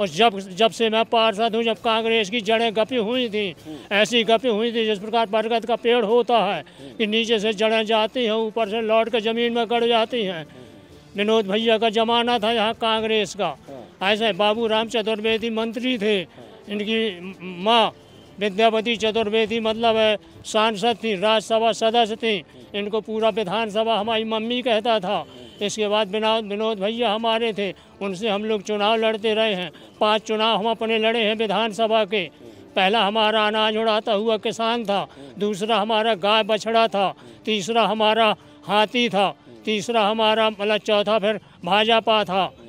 और जब जब से मैं पार्षद हूँ जब कांग्रेस की जड़ें गपी हुई थी ऐसी गपी हुई थी जिस प्रकार बरगद का पेड़ होता है कि नीचे से जड़ें जाती हैं ऊपर से लौट के ज़मीन में गड़ जाती हैं विनोद भैया का ज़माना था यहाँ कांग्रेस का ऐसे बाबू राम चतुर्वेदी मंत्री थे इनकी माँ विद्यापति चतुर्वेदी मतलब है सांसद थी राज्यसभा सदस्य थी इनको पूरा विधानसभा हमारी मम्मी कहता था इसके बाद बिना विनोद भैया हमारे थे उनसे हम लोग चुनाव लड़ते रहे हैं पांच चुनाव हम अपने लड़े हैं विधानसभा के पहला हमारा अनाज उड़ाता हुआ किसान था दूसरा हमारा गाय बछड़ा था तीसरा हमारा हाथी था तीसरा हमारा मतलब चौथा फिर भाजपा था